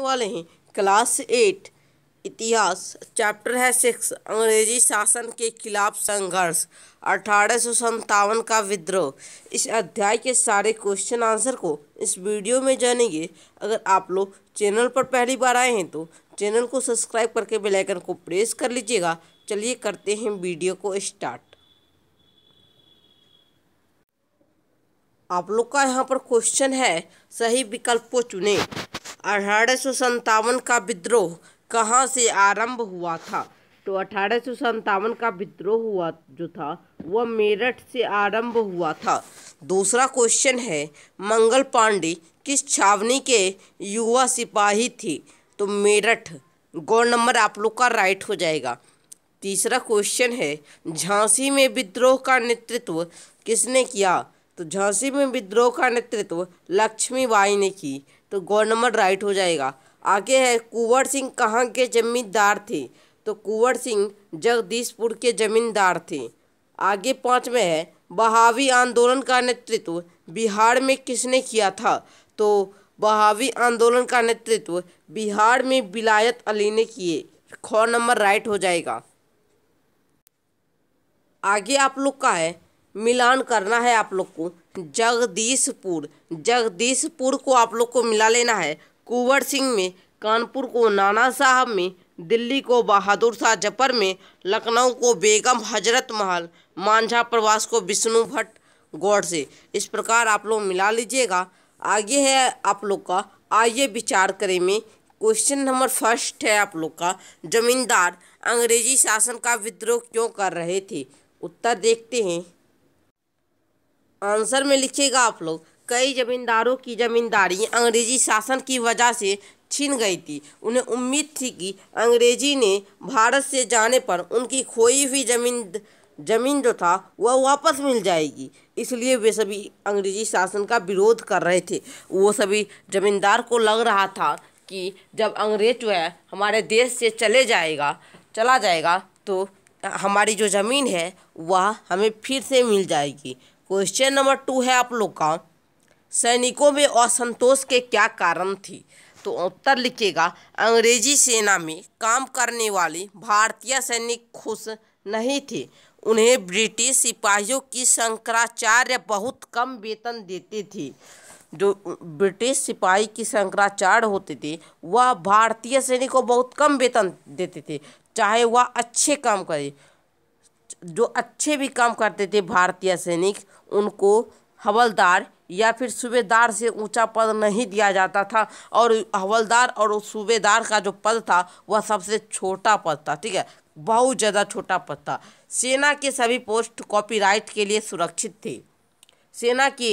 वाले हैं class eight इतिहास चैप्टर है सिक्स अंग्रेजी शासन के खिलाफ संघर्ष अठारह सौ का विद्रोह इस अध्याय के सारे क्वेश्चन आंसर को इस वीडियो में जानेंगे अगर आप लोग चैनल पर पहली बार आए हैं तो चैनल को सब्सक्राइब करके बेल आइकन को प्रेस कर लीजिएगा चलिए करते हैं वीडियो को स्टार्ट आप लोग का यहाँ पर क्वेश्चन है सही विकल्प को चुने अठारह का विद्रोह कहाँ से आरंभ हुआ था तो अठारह का विद्रोह हुआ जो था वह मेरठ से आरंभ हुआ था दूसरा क्वेश्चन है मंगल पांडे किस छावनी के युवा सिपाही थी तो मेरठ गौ नंबर आप लोग का राइट हो जाएगा तीसरा क्वेश्चन है झांसी में विद्रोह का नेतृत्व किसने किया तो झांसी में विद्रोह का नेतृत्व लक्ष्मीबाई ने की तो गौर नंबर राइट हो जाएगा आगे है कुंवर सिंह कहाँ के जमींदार थे तो कुंवर सिंह जगदीशपुर के जमींदार थे आगे पाँच में है बहावी आंदोलन का नेतृत्व बिहार में किसने किया था तो बहावी आंदोलन का नेतृत्व बिहार में विलायत अली ने किए ख नंबर राइट हो जाएगा आगे आप लोग का है मिलान करना है आप लोग को जगदीशपुर जगदीशपुर को आप लोग को मिला लेना है कुंवर सिंह में कानपुर को नाना साहब में दिल्ली को बहादुर शाह जफर में लखनऊ को बेगम हजरत महल मांझा प्रवास को विष्णु भट्ट गौर से इस प्रकार आप लोग मिला लीजिएगा आगे है आप लोग का आइए विचार करें में क्वेश्चन नंबर फर्स्ट है आप लोग का जमींदार अंग्रेजी शासन का विद्रोह क्यों कर रहे थे उत्तर देखते हैं आंसर में लिखिएगा आप लोग कई जमींदारों की जमींदारी अंग्रेजी शासन की वजह से छीन गई थी उन्हें उम्मीद थी कि अंग्रेजी ने भारत से जाने पर उनकी खोई हुई जमीन जमीन जो था वह वापस मिल जाएगी इसलिए वे सभी अंग्रेजी शासन का विरोध कर रहे थे वो सभी जमींदार को लग रहा था कि जब अंग्रेज जो है हमारे देश से चले जाएगा चला जाएगा तो हमारी जो ज़मीन है वह हमें फिर से मिल जाएगी क्वेश्चन नंबर टू है आप लोग का सैनिकों में असंतोष के क्या कारण थी तो उत्तर लिखिएगा अंग्रेजी सेना में काम करने वाले भारतीय सैनिक खुश नहीं थे उन्हें ब्रिटिश सिपाहियों की शंकराचार्य बहुत कम वेतन देते थे जो ब्रिटिश सिपाही की शंकराचार्य होते थे वह भारतीय सैनिक को बहुत कम वेतन देते थे चाहे वह अच्छे काम करे जो अच्छे भी काम करते थे भारतीय सैनिक उनको हवलदार या फिर सूबेदार से ऊंचा पद नहीं दिया जाता था और हवलदार और सूबेदार का जो पद था वह सबसे छोटा पद था ठीक है बहुत ज़्यादा छोटा पद था सेना के सभी पोस्ट कॉपीराइट के लिए सुरक्षित थे सेना के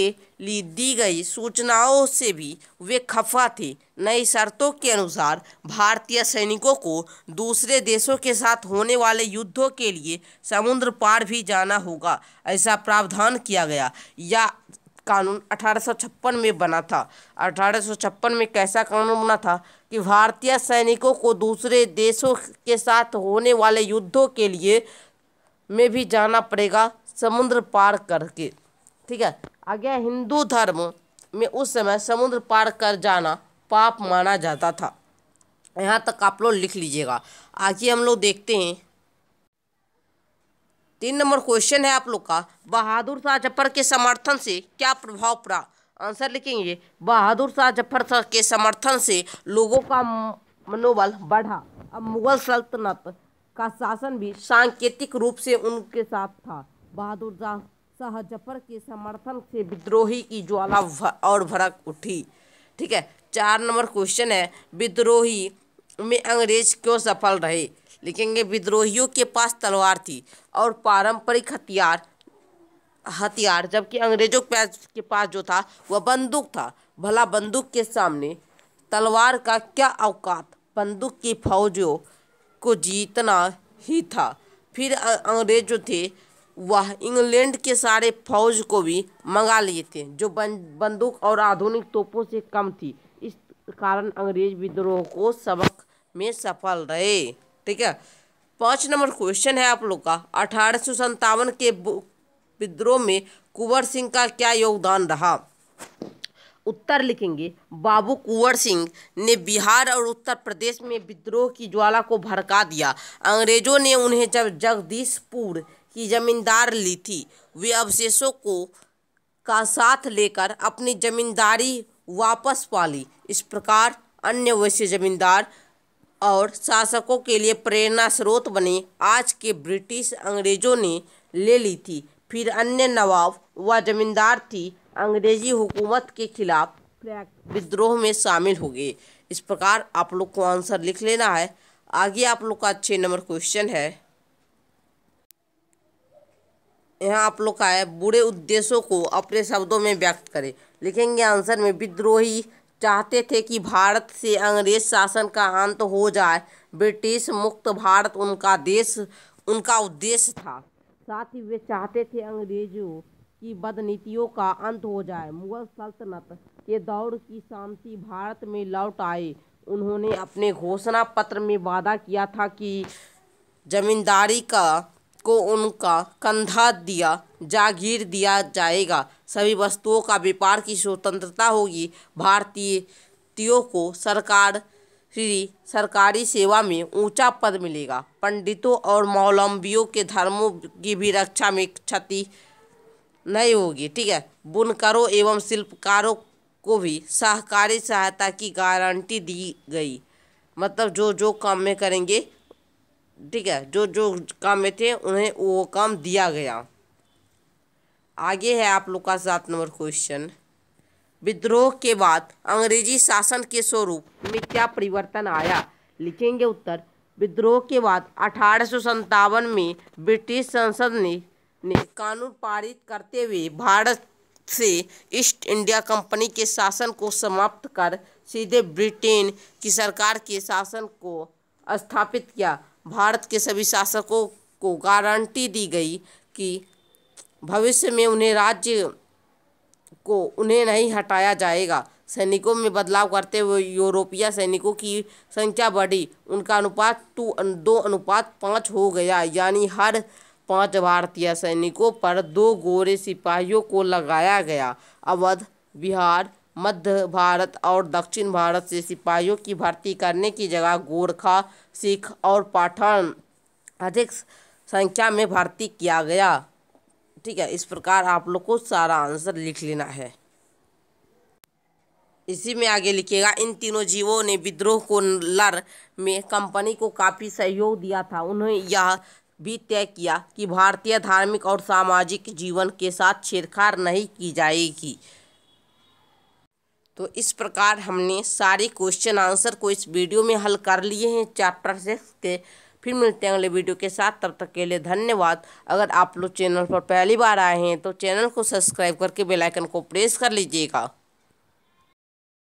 लिए दी गई सूचनाओं से भी वे खफा थे नई शर्तों के अनुसार भारतीय सैनिकों को दूसरे देशों के साथ होने वाले युद्धों के लिए समुद्र पार भी जाना होगा ऐसा प्रावधान किया गया या कानून अठारह में बना था अठारह में कैसा कानून बना था कि भारतीय सैनिकों को दूसरे देशों के साथ होने वाले युद्धों के लिए में भी जाना पड़ेगा समुद्र पार करके ठीक है आगे हिंदू धर्म में उस समय समुद्र पार कर जाना पाप माना जाता था यहाँ तक आप लोग लिख लीजिएगा आगे हम लोग देखते हैं तीन नंबर क्वेश्चन है आप लोग का बहादुर शाह जफर के समर्थन से क्या प्रभाव पड़ा आंसर लिखेंगे बहादुर शाह जफर के समर्थन से लोगों का मनोबल बढ़ा अब मुगल सल्तनत का शासन भी सांकेतिक रूप से उनके साथ था बहादुर शाह जफर के समर्थन से विद्रोही की ज्वाला और भड़क उठी ठीक है चार नंबर क्वेश्चन है विद्रोही में अंग्रेज क्यों सफल रहे लिखेंगे विद्रोहियों के पास तलवार थी और पारंपरिक हथियार हथियार जबकि अंग्रेजों के पास जो था वह बंदूक था भला बंदूक के सामने तलवार का क्या अवकात बंदूक की फौजों को जीतना ही था फिर अंग्रेज जो थे वह इंग्लैंड के सारे फौज को भी मंगा लिए थे जो बंदूक और आधुनिक तोपों से कम थी इस कारण अंग्रेज विद्रोह को सबक में सफल रहे ठीक है पांच नंबर क्वेश्चन है आप लोग का अठारह के विद्रोह में कुंवर सिंह का क्या योगदान रहा उत्तर लिखेंगे बाबू कुंवर सिंह ने बिहार और उत्तर प्रदेश में विद्रोह की ज्वाला को भड़का दिया अंग्रेजों ने उन्हें जब जगदीशपुर की जमींदार ली थी वे अवशेषों को का साथ लेकर अपनी जमींदारी वापस पा ली इस प्रकार अन्य वैश्य जमींदार और शासकों के लिए प्रेरणा स्रोत बने आज के ब्रिटिश अंग्रेजों ने ले ली थी फिर अन्य नवाब व जमींदार थी अंग्रेजी हुकूमत के खिलाफ विद्रोह में शामिल हो गए इस प्रकार आप लोग को आंसर लिख लेना है आगे आप लोग का छः नंबर क्वेश्चन है यहाँ आप लोग का है बुरे उद्देश्यों को अपने शब्दों में व्यक्त करें लिखेंगे आंसर में विद्रोही चाहते थे कि भारत से अंग्रेज शासन का अंत हो जाए ब्रिटिश मुक्त भारत उनका देश उनका उद्देश्य था साथ ही वे चाहते थे अंग्रेजों की बदनीतियों का अंत हो जाए मुगल सल्तनत के दौर की शांति भारत में लौट आए उन्होंने अपने घोषणा पत्र में वादा किया था कि जमींदारी का को उनका कंधा दिया जागीर दिया जाएगा सभी वस्तुओं का व्यापार की स्वतंत्रता होगी भारतीयों को सरकार श्री सरकारी सेवा में ऊंचा पद मिलेगा पंडितों और मौलम्बियों के धर्मों की भी रक्षा में क्षति नहीं होगी ठीक है बुनकरों एवं शिल्पकारों को भी सहकारी सहायता की गारंटी दी गई मतलब जो जो काम में करेंगे ठीक है जो जो काम में थे उन्हें वो काम दिया गया आगे है आप लोग का सात नंबर क्वेश्चन विद्रोह के बाद अंग्रेजी शासन के स्वरूप में क्या परिवर्तन आया लिखेंगे उत्तर विद्रोह के बाद अठारह में ब्रिटिश संसद ने ने कानून पारित करते हुए भारत से ईस्ट इंडिया कंपनी के शासन को समाप्त कर सीधे ब्रिटेन की सरकार के शासन को स्थापित किया भारत के सभी शासकों को गारंटी दी गई कि भविष्य में उन्हें राज्य को उन्हें नहीं हटाया जाएगा सैनिकों में बदलाव करते हुए यूरोपीय सैनिकों की संख्या बढ़ी उनका अनुपात टू दो अनुपात पाँच हो गया यानी हर पांच भारतीय सैनिकों पर दो गोरे सिपाहियों को लगाया गया अवध बिहार मध्य भारत और दक्षिण भारत से सिपाहियों की भर्ती करने की जगह गोरखा सिख और पाठन अधिक संख्या में भर्ती किया गया ठीक है इस प्रकार आप लोग को सारा आंसर लिख लेना है इसी में आगे लिखिएगा इन तीनों जीवों ने विद्रोह को लर में कंपनी को काफ़ी सहयोग दिया था उन्होंने यह भी तय किया कि भारतीय धार्मिक और सामाजिक जीवन के साथ छेड़छाड़ नहीं की जाएगी तो इस प्रकार हमने सारे क्वेश्चन आंसर को इस वीडियो में हल कर लिए हैं चैप्टर सिक्स के फिर मिलते हैं अगले वीडियो के साथ तब तक के लिए धन्यवाद अगर आप लोग चैनल पर पहली बार आए हैं तो चैनल को सब्सक्राइब करके बेल आइकन को प्रेस कर लीजिएगा